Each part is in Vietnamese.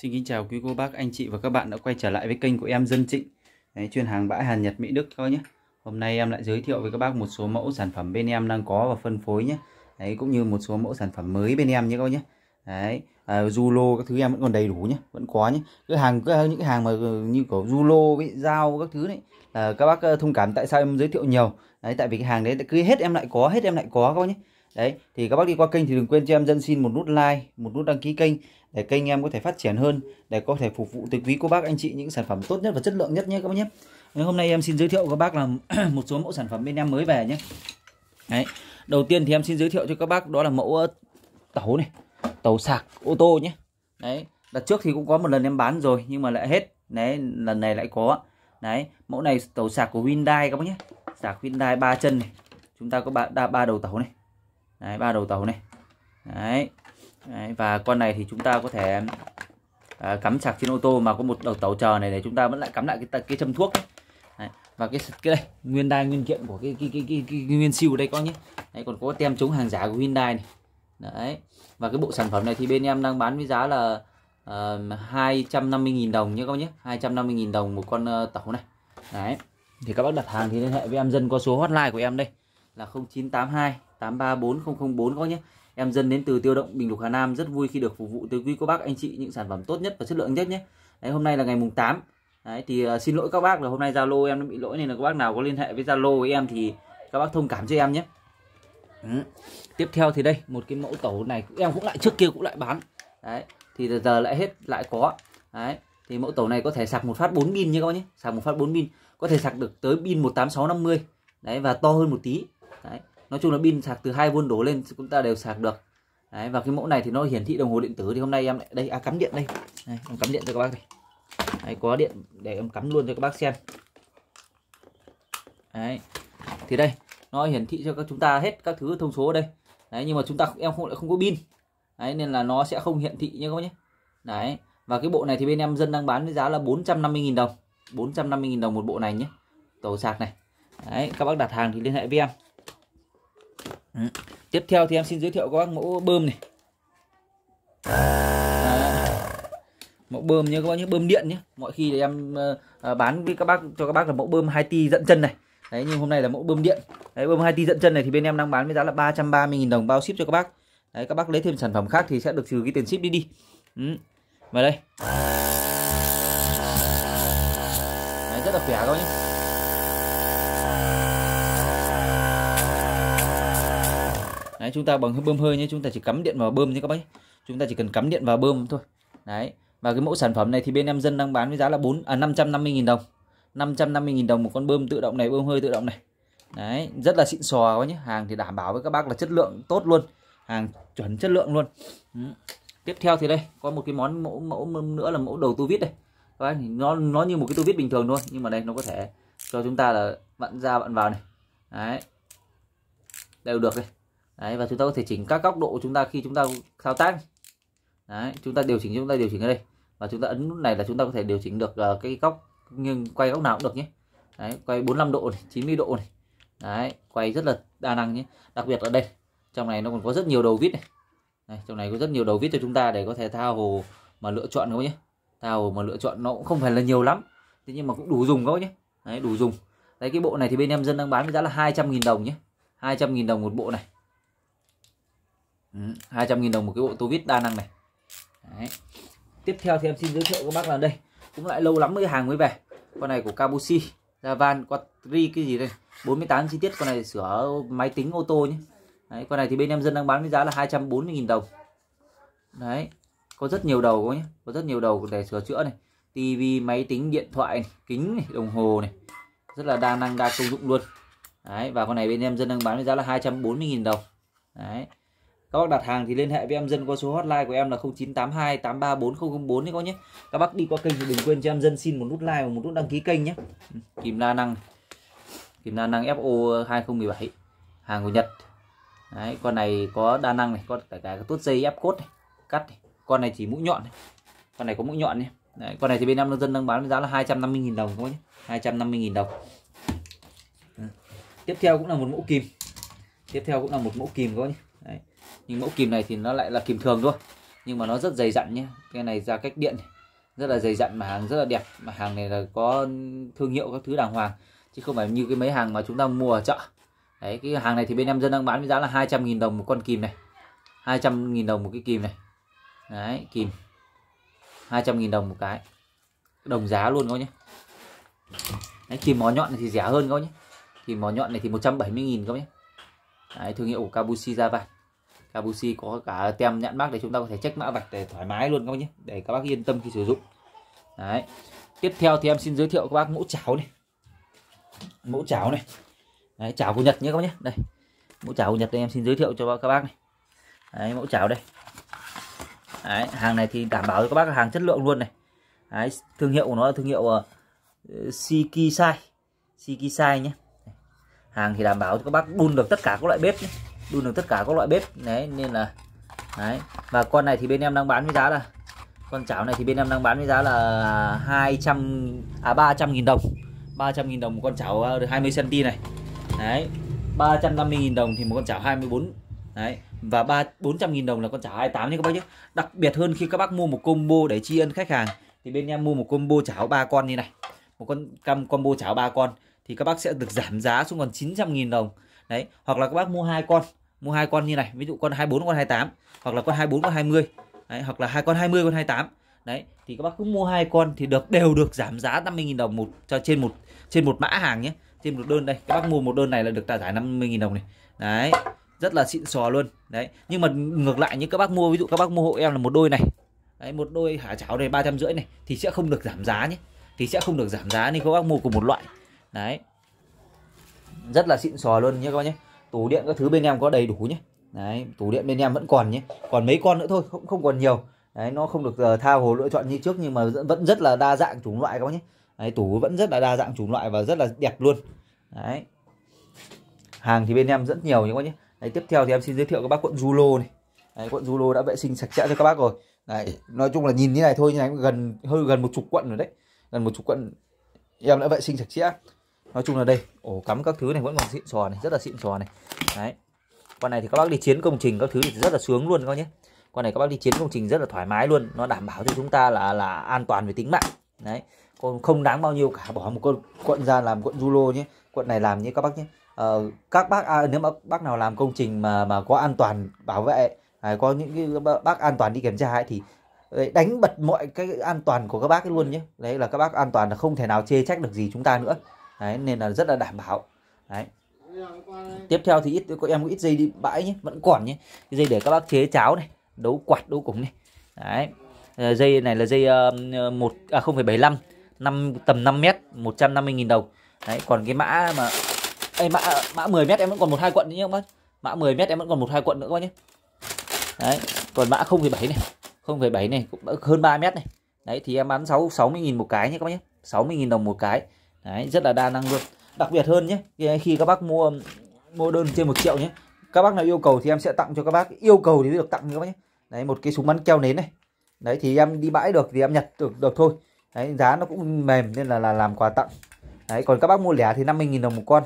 Xin kính chào quý cô bác, anh chị và các bạn đã quay trở lại với kênh của em Dân Trịnh Đấy, Chuyên hàng bãi Hàn Nhật Mỹ Đức các nhé Hôm nay em lại giới thiệu với các bác một số mẫu sản phẩm bên em đang có và phân phối nhé Đấy, cũng như một số mẫu sản phẩm mới bên em nhé các nhé Đấy, à, Zulo các thứ em vẫn còn đầy đủ nhé, vẫn có nhé Cái hàng, cái, những cái hàng mà ờ, như của Zulo, với dao các thứ đấy à, Các bác ờ, thông cảm tại sao em giới thiệu nhiều Đấy, tại vì cái hàng đấy cứ hết em lại có, hết em lại có các nhé đấy thì các bác đi qua kênh thì đừng quên cho em dân xin một nút like một nút đăng ký kênh để kênh em có thể phát triển hơn để có thể phục vụ tới quý cô bác anh chị những sản phẩm tốt nhất và chất lượng nhất nhé các bác nhé hôm nay em xin giới thiệu các bác là một số mẫu sản phẩm bên em mới về nhé đấy đầu tiên thì em xin giới thiệu cho các bác đó là mẫu ờ, tàu này tàu sạc ô tô nhé đấy đợt trước thì cũng có một lần em bán rồi nhưng mà lại hết đấy lần này lại có đấy mẫu này tàu sạc của Hyundai các bác nhé sạc Hyundai ba chân này chúng ta có ba ba đầu tàu này đấy ba đầu tàu này đấy. đấy và con này thì chúng ta có thể à, cắm chặt trên ô tô mà có một đầu tàu chờ này để chúng ta vẫn lại cắm lại cái cái châm thuốc ấy. Đấy. và cái cái đây nguyên đai nguyên kiện của cái cái cái cái, cái, cái nguyên siêu đây có nhé đấy, còn có tem chống hàng giả của Hyundai này đấy và cái bộ sản phẩm này thì bên em đang bán với giá là uh, ờ, 250.000 đồng nhé các nhé 250.000 đồng một con uh, tàu này đấy thì các bác đặt hàng thì liên hệ với em dân có số hotline của em đây là 0982 834004 các bác nhé. Em dân đến từ Tiêu Động Bình Lục Hà Nam rất vui khi được phục vụ tới quý cô bác anh chị những sản phẩm tốt nhất và chất lượng nhất nhé. Đấy, hôm nay là ngày mùng 8. Đấy thì uh, xin lỗi các bác là hôm nay Zalo em nó bị lỗi nên là các bác nào có liên hệ với Zalo với em thì các bác thông cảm cho em nhé. Ừ. Tiếp theo thì đây, một cái mẫu tẩu này em cũng lại trước kia cũng lại bán. Đấy, thì giờ lại hết lại có. Đấy, thì mẫu tẩu này có thể sạc một phát 4 pin nha các bác nhé. Sạc một phát 4 pin, có thể sạc được tới pin 18650. Đấy và to hơn một tí. Đấy nói chung là pin sạc từ 2V đổ lên chúng ta đều sạc được Đấy, và cái mẫu này thì nó hiển thị đồng hồ điện tử thì hôm nay em lại đây à, cắm điện đây. đây em cắm điện cho các bác này Đấy, có điện để em cắm luôn cho các bác xem Đấy. thì đây nó hiển thị cho các chúng ta hết các thứ thông số ở đây Đấy, nhưng mà chúng ta em không lại không có pin Đấy, nên là nó sẽ không hiển thị nhé các bác nhé Đấy. và cái bộ này thì bên em dân đang bán với giá là 450.000 đồng 450.000 đồng một bộ này nhé tổ sạc này Đấy, các bác đặt hàng thì liên hệ với em Ừ. Tiếp theo thì em xin giới thiệu có các mẫu bơm này. À. mẫu bơm như các bác nhé, bơm điện nhé. Mọi khi thì em ờ, ờ, bán với các bác cho các bác là mẫu bơm 2 ti dẫn chân này. Đấy nhưng hôm nay là mẫu bơm điện. Đấy bơm 2 ti dẫn chân này thì bên em đang bán với giá là 330 000 đồng bao ship cho các bác. Đấy các bác lấy thêm sản phẩm khác thì sẽ được trừ cái tiền ship đi đi. Ừ. Vào đây. Đấy, rất là khỏe các bác nhé. chúng ta bằng bơm hơi nhé chúng ta chỉ cắm điện vào bơm nhé các bác nhé. chúng ta chỉ cần cắm điện vào bơm thôi đấy và cái mẫu sản phẩm này thì bên em dân đang bán với giá là 4 à 550.000 đồng 550.000 đồng một con bơm tự động này bơm hơi tự động này đấy rất là xịn sò quá nhé hàng thì đảm bảo với các bác là chất lượng tốt luôn hàng chuẩn chất lượng luôn ừ. tiếp theo thì đây có một cái món mẫu mẫu nữa là mẫu đầu tu vít đây các đấy, nó nó như một cái tu vít bình thường thôi nhưng mà đây nó có thể cho chúng ta là vặn ra vặn vào này đấy đều được đây đấy và chúng ta có thể chỉnh các góc độ chúng ta khi chúng ta thao tác đấy chúng ta điều chỉnh chúng ta điều chỉnh ở đây và chúng ta ấn nút này là chúng ta có thể điều chỉnh được ờ, cái góc nhưng quay góc nào cũng được nhé đấy, quay 45 độ này 90 độ này đấy quay rất là đa năng nhé đặc biệt ở đây trong này nó còn có rất nhiều đầu vít này đấy, trong này có rất nhiều đầu vít cho chúng ta để có thể thao hồ mà lựa chọn các nhé thao hồ mà lựa chọn nó cũng không phải là nhiều lắm thế nhưng mà cũng đủ dùng các nhé đấy đủ dùng đấy cái bộ này thì bên em dân đang bán với giá là 200.000 đồng nhé 200.000 đồng một bộ này 200.000 ừ, đồng một cái bộ tô vít đa năng này Đấy. tiếp theo thì em xin giới thiệu các bác là đây cũng lại lâu lắm mới hàng mới về con này của Kabushi Ravan Quattri cái gì đây 48 chi tiết con này sửa máy tính ô tô nhé Đấy, con này thì bên em dân đang bán với giá là 240.000 đồng đấy có rất nhiều đầu có nhé có rất nhiều đầu để sửa chữa này tivi máy tính điện thoại này, kính này, đồng hồ này rất là đa năng đa công dụng luôn đấy và con này bên em dân đang bán với giá là 240.000 đồng đấy các bác đặt hàng thì liên hệ với em dân qua số hotline của em là 0982 834004 đấy các nhé các bác đi qua kênh thì đừng quên cho em dân xin một nút like và một nút đăng ký kênh nhé ừ, kìm đa năng kìm đa năng FO 2017 hàng của Nhật đấy con này có đa năng này có cả cái tốt dây ép cốt này cắt này. con này chỉ mũi nhọn này. con này có mũi nhọn nhé. Đấy, con này thì bên em dân đang bán với giá là 250.000 đồng thôi nhé 250.000 đồng ừ. tiếp theo cũng là một mẫu kìm tiếp theo cũng là một mẫu kìm các nhé nhưng mẫu kìm này thì nó lại là kìm thường thôi nhưng mà nó rất dày dặn nhé cái này ra cách điện rất là dày dặn mà hàng rất là đẹp mà hàng này là có thương hiệu các thứ đàng hoàng chứ không phải như cái mấy hàng mà chúng ta mua ở chợ đấy cái hàng này thì bên em dân đang bán với giá là 200.000 đồng một con kìm này 200.000 đồng một cái kìm này đấy kìm 200.000 đồng một cái đồng giá luôn các nhé đấy, kìm mỏ nhọn này thì rẻ hơn các nhé kìm mỏ nhọn này thì 170.000 các nhé đấy, thương hiệu của Kabushi Java Kabushi có cả tem nhãn mác để chúng ta có thể check mã vạch để thoải mái luôn các bác nhé để các bác yên tâm khi sử dụng đấy tiếp theo thì em xin giới thiệu các bác mẫu chảo này mẫu chảo này đấy, chảo của Nhật nhé các bác nhé đây mẫu chảo của Nhật đây em xin giới thiệu cho các bác này đấy, mẫu chảo đây đấy, hàng này thì đảm bảo cho các bác là hàng chất lượng luôn này đấy, thương hiệu của nó là thương hiệu uh, Shikisai Shikisai nhé hàng thì đảm bảo cho các bác đun được tất cả các loại bếp nhé đun được tất cả các loại bếp đấy nên là đấy và con này thì bên em đang bán với giá là con chảo này thì bên em đang bán với giá là 200 à 300 000 đồng. 300 000 đồng một con chảo ờ, được 20 cm này. Đấy. 350 000 đồng thì một con chảo 24. Đấy và 3 400 000 đồng là con chảo 28 nhé các bác nhé. Đặc biệt hơn khi các bác mua một combo để tri ân khách hàng thì bên em mua một combo chảo ba con như này. Một con cam combo chảo ba con thì các bác sẽ được giảm giá xuống còn 900 000 đồng. Đấy, hoặc là các bác mua hai con mua hai con như này ví dụ con 24 con 28 hoặc là con 24 con 20 đấy, hoặc là hai con 20 con 28 đấy thì các bác cứ mua hai con thì được đều được giảm giá 50.000 đồng một cho trên một trên một mã hàng nhé trên một đơn đây các bác mua một đơn này là được trả giải 50.000 đồng này đấy rất là xịn sò luôn đấy nhưng mà ngược lại như các bác mua ví dụ các bác mua hộ em là một đôi này đấy một đôi hả cháo này ba trăm rưỡi này thì sẽ không được giảm giá nhé thì sẽ không được giảm giá nên các bác mua cùng một loại đấy rất là xịn sò luôn nhé các bác nhé tủ điện các thứ bên em có đầy đủ nhé đấy tủ điện bên em vẫn còn nhé còn mấy con nữa thôi không không còn nhiều đấy nó không được uh, tha hồ lựa chọn như trước nhưng mà vẫn rất là đa dạng chủng loại các bác nhé đấy, tủ vẫn rất là đa dạng chủng loại và rất là đẹp luôn đấy hàng thì bên em rất nhiều nhé các bác nhé đấy, tiếp theo thì em xin giới thiệu các bác quận Zulo này đấy, cuộn Zulo đã vệ sinh sạch sẽ cho các bác rồi đấy nói chung là nhìn như này thôi như này gần hơi gần một chục quận rồi đấy gần một chục quận em đã vệ sinh sạch sẽ nói chung là đây ổ cắm các thứ này vẫn còn xịn sò này rất là xịn sò này đấy con này thì các bác đi chiến công trình các thứ thì rất là sướng luôn các nhé con này các bác đi chiến công trình rất là thoải mái luôn nó đảm bảo cho chúng ta là là an toàn về tính mạng đấy còn không đáng bao nhiêu cả bỏ một con quận ra làm quận lô nhé quận này làm như các bác nhé ờ, các bác à, nếu mà bác nào làm công trình mà mà có an toàn bảo vệ à, có những cái bác an toàn đi kiểm tra ấy, thì ờ, đánh bật mọi cái an toàn của các bác ấy luôn nhé đấy là các bác an toàn là không thể nào chê trách được gì chúng ta nữa đấy, nên là rất là đảm bảo đấy tiếp theo thì ít có em có ít dây đi bãi nhé vẫn còn nhé cái dây để các bác chế cháo này đấu quạt đấu củng này đấy ờ, dây này là dây uh, một à, bảy năm năm tầm 5 mét 150.000 đồng đấy còn cái mã mà đây mã mã 10 mét em vẫn còn một hai quận nữa nhé các bác mã 10 mét em vẫn còn một hai quận nữa các bác nhé đấy còn mã không bảy này không bảy này cũng hơn 3 mét này đấy thì em bán sáu 60.000 một cái nhé các bác nhé 60.000 đồng một cái đấy rất là đa năng luôn đặc biệt hơn nhé khi các bác mua mua đơn trên một triệu nhé các bác nào yêu cầu thì em sẽ tặng cho các bác yêu cầu thì được tặng các bác nhé đấy một cái súng bắn keo nến này đấy thì em đi bãi được thì em nhặt được được thôi đấy giá nó cũng mềm nên là là làm quà tặng đấy còn các bác mua lẻ thì 50.000 đồng một con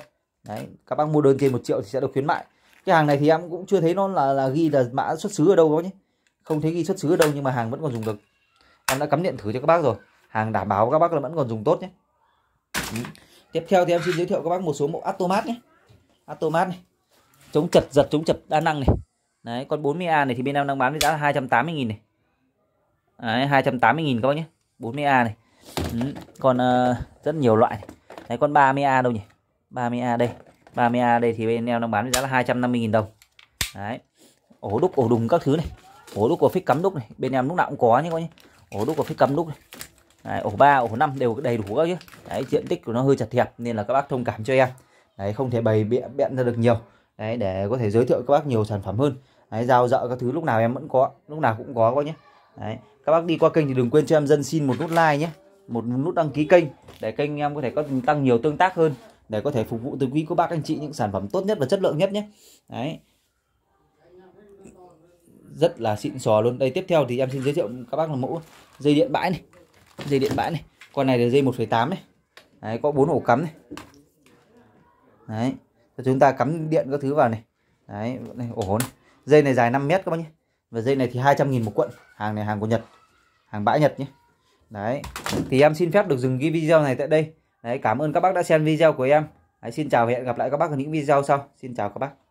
đấy các bác mua đơn trên một triệu thì sẽ được khuyến mại cái hàng này thì em cũng chưa thấy nó là là ghi là mã xuất xứ ở đâu đó nhé không thấy ghi xuất xứ ở đâu nhưng mà hàng vẫn còn dùng được em đã cắm điện thử cho các bác rồi hàng đảm bảo các bác là vẫn còn dùng tốt nhé tiếp theo thì em xin giới thiệu các bác một số mẫu atomat nhé atomat này chống chật giật chống chật đa năng này đấy con 40A này thì bên em đang bán với giá là 280.000 này đấy 280.000 các bác nhé 40A này ừ. còn uh, rất nhiều loại này. đấy con 30A đâu nhỉ 30A đây 30A đây thì bên em đang bán với giá là 250.000 đồng đấy ổ đúc ổ đùng các thứ này ổ đúc của phích cắm đúc này bên em lúc nào cũng có nhé các bác nhé ổ đúc của phích cắm đúc này Đấy, ổ 3, ổ 5 đều đầy đủ các chứ. Đấy, diện tích của nó hơi chật hẹp nên là các bác thông cảm cho em. Đấy, không thể bày bẹn biện ra được nhiều. Đấy, để có thể giới thiệu các bác nhiều sản phẩm hơn. Đấy, dao dợ các thứ lúc nào em vẫn có, lúc nào cũng có các nhé. Đấy, các bác đi qua kênh thì đừng quên cho em dân xin một nút like nhé. Một nút đăng ký kênh để kênh em có thể có tăng nhiều tương tác hơn để có thể phục vụ tới quý của bác anh chị những sản phẩm tốt nhất và chất lượng nhất nhé. Đấy. Rất là xịn sò luôn. Đây tiếp theo thì em xin giới thiệu các bác là mẫu dây điện bãi này dây điện bãi này con này là dây 1,8 này đấy, có bốn ổ cắm này đấy Rồi chúng ta cắm điện các thứ vào này đấy này, ổ này. dây này dài 5 mét các bác nhé và dây này thì 200.000 một cuộn hàng này hàng của Nhật hàng bãi Nhật nhé đấy thì em xin phép được dừng ghi video này tại đây đấy cảm ơn các bác đã xem video của em đấy, xin chào và hẹn gặp lại các bác ở những video sau xin chào các bác